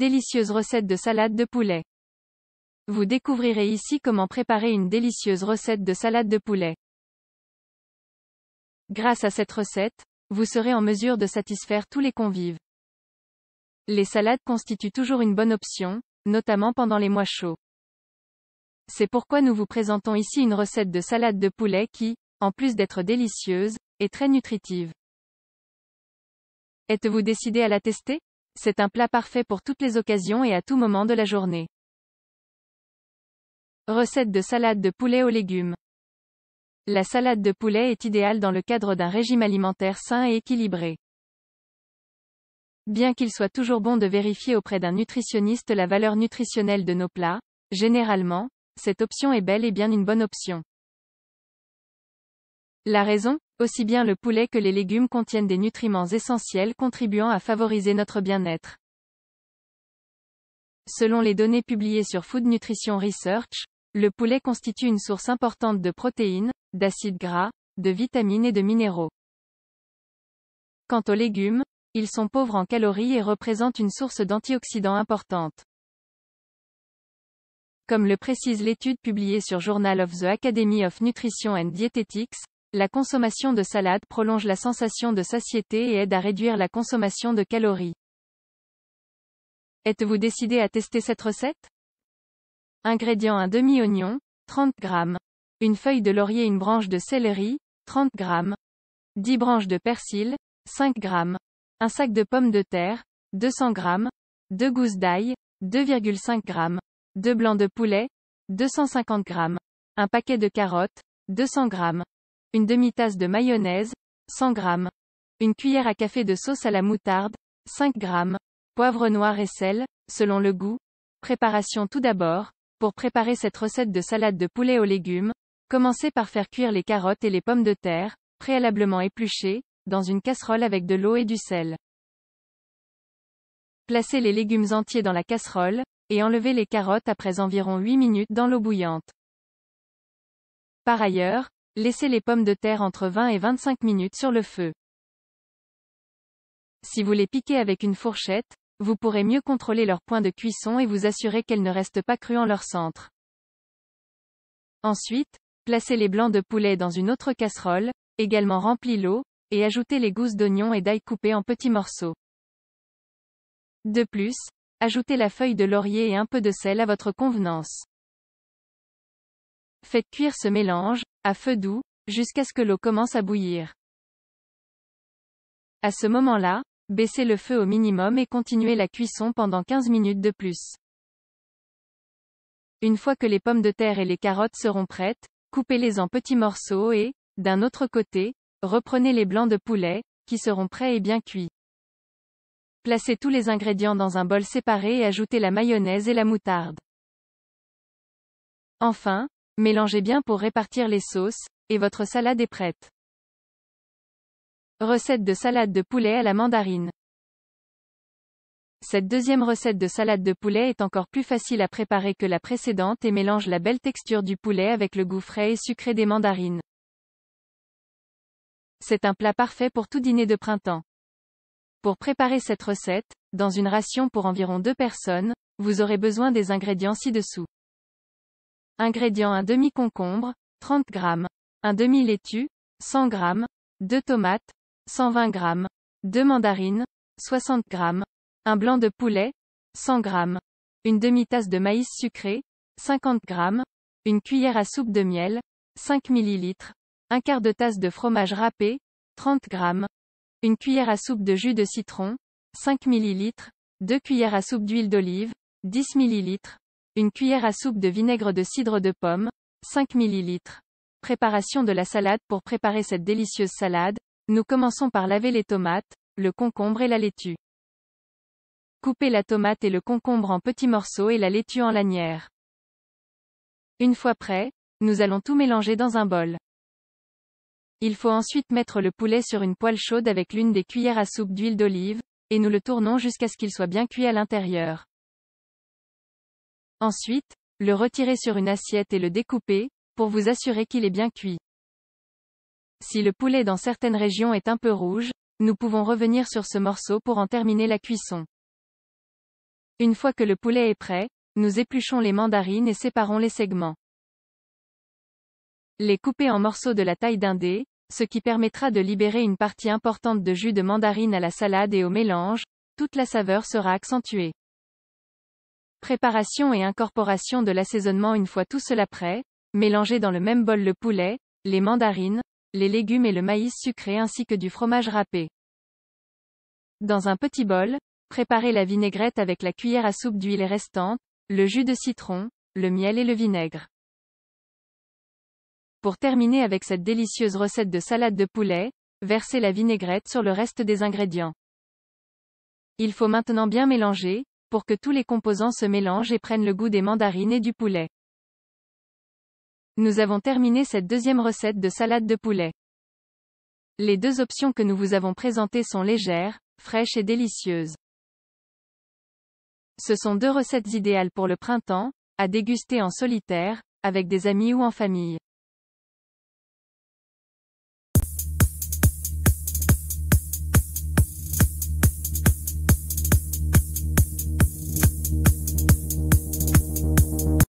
délicieuse recette de salade de poulet. Vous découvrirez ici comment préparer une délicieuse recette de salade de poulet. Grâce à cette recette, vous serez en mesure de satisfaire tous les convives. Les salades constituent toujours une bonne option, notamment pendant les mois chauds. C'est pourquoi nous vous présentons ici une recette de salade de poulet qui, en plus d'être délicieuse, est très nutritive. Êtes-vous décidé à la tester c'est un plat parfait pour toutes les occasions et à tout moment de la journée. Recette de salade de poulet aux légumes. La salade de poulet est idéale dans le cadre d'un régime alimentaire sain et équilibré. Bien qu'il soit toujours bon de vérifier auprès d'un nutritionniste la valeur nutritionnelle de nos plats, généralement, cette option est belle et bien une bonne option. La raison aussi bien le poulet que les légumes contiennent des nutriments essentiels contribuant à favoriser notre bien-être. Selon les données publiées sur Food Nutrition Research, le poulet constitue une source importante de protéines, d'acides gras, de vitamines et de minéraux. Quant aux légumes, ils sont pauvres en calories et représentent une source d'antioxydants importante. Comme le précise l'étude publiée sur Journal of the Academy of Nutrition and Dietetics, la consommation de salade prolonge la sensation de satiété et aide à réduire la consommation de calories. Êtes-vous décidé à tester cette recette Ingrédients un demi-oignon, 30 g. Une feuille de laurier une branche de céleri, 30 g. 10 branches de persil, 5 g. Un sac de pommes de terre, 200 g. 2 gousses d'ail, 2,5 g. 2 blancs de poulet, 250 g. Un paquet de carottes, 200 g une demi-tasse de mayonnaise, 100 g, une cuillère à café de sauce à la moutarde, 5 g, poivre noir et sel, selon le goût. Préparation tout d'abord, pour préparer cette recette de salade de poulet aux légumes, commencez par faire cuire les carottes et les pommes de terre, préalablement épluchées, dans une casserole avec de l'eau et du sel. Placez les légumes entiers dans la casserole, et enlevez les carottes après environ 8 minutes dans l'eau bouillante. Par ailleurs, Laissez les pommes de terre entre 20 et 25 minutes sur le feu. Si vous les piquez avec une fourchette, vous pourrez mieux contrôler leur point de cuisson et vous assurer qu'elles ne restent pas crues en leur centre. Ensuite, placez les blancs de poulet dans une autre casserole, également remplie l'eau, et ajoutez les gousses d'oignon et d'ail coupées en petits morceaux. De plus, ajoutez la feuille de laurier et un peu de sel à votre convenance. Faites cuire ce mélange, à feu doux, jusqu'à ce que l'eau commence à bouillir. À ce moment-là, baissez le feu au minimum et continuez la cuisson pendant 15 minutes de plus. Une fois que les pommes de terre et les carottes seront prêtes, coupez-les en petits morceaux et, d'un autre côté, reprenez les blancs de poulet, qui seront prêts et bien cuits. Placez tous les ingrédients dans un bol séparé et ajoutez la mayonnaise et la moutarde. Enfin, Mélangez bien pour répartir les sauces, et votre salade est prête. Recette de salade de poulet à la mandarine. Cette deuxième recette de salade de poulet est encore plus facile à préparer que la précédente et mélange la belle texture du poulet avec le goût frais et sucré des mandarines. C'est un plat parfait pour tout dîner de printemps. Pour préparer cette recette, dans une ration pour environ deux personnes, vous aurez besoin des ingrédients ci-dessous. Ingrédients un demi concombre, 30 g. Un demi laitue, 100 g. 2 tomates, 120 g. 2 mandarines, 60 g. Un blanc de poulet, 100 g. Une demi-tasse de maïs sucré, 50 g. Une cuillère à soupe de miel, 5 ml. Un quart de tasse de fromage râpé, 30 g. Une cuillère à soupe de jus de citron, 5 ml. 2 cuillères à soupe d'huile d'olive, 10 ml. Une cuillère à soupe de vinaigre de cidre de pomme, 5 ml. Préparation de la salade Pour préparer cette délicieuse salade, nous commençons par laver les tomates, le concombre et la laitue. Coupez la tomate et le concombre en petits morceaux et la laitue en lanières. Une fois prêt, nous allons tout mélanger dans un bol. Il faut ensuite mettre le poulet sur une poêle chaude avec l'une des cuillères à soupe d'huile d'olive, et nous le tournons jusqu'à ce qu'il soit bien cuit à l'intérieur. Ensuite, le retirer sur une assiette et le découper, pour vous assurer qu'il est bien cuit. Si le poulet dans certaines régions est un peu rouge, nous pouvons revenir sur ce morceau pour en terminer la cuisson. Une fois que le poulet est prêt, nous épluchons les mandarines et séparons les segments. Les couper en morceaux de la taille d'un dé, ce qui permettra de libérer une partie importante de jus de mandarine à la salade et au mélange, toute la saveur sera accentuée préparation et incorporation de l'assaisonnement une fois tout cela prêt, mélangez dans le même bol le poulet, les mandarines, les légumes et le maïs sucré ainsi que du fromage râpé. Dans un petit bol, préparez la vinaigrette avec la cuillère à soupe d'huile restante, le jus de citron, le miel et le vinaigre. Pour terminer avec cette délicieuse recette de salade de poulet, versez la vinaigrette sur le reste des ingrédients. Il faut maintenant bien mélanger, pour que tous les composants se mélangent et prennent le goût des mandarines et du poulet. Nous avons terminé cette deuxième recette de salade de poulet. Les deux options que nous vous avons présentées sont légères, fraîches et délicieuses. Ce sont deux recettes idéales pour le printemps, à déguster en solitaire, avec des amis ou en famille.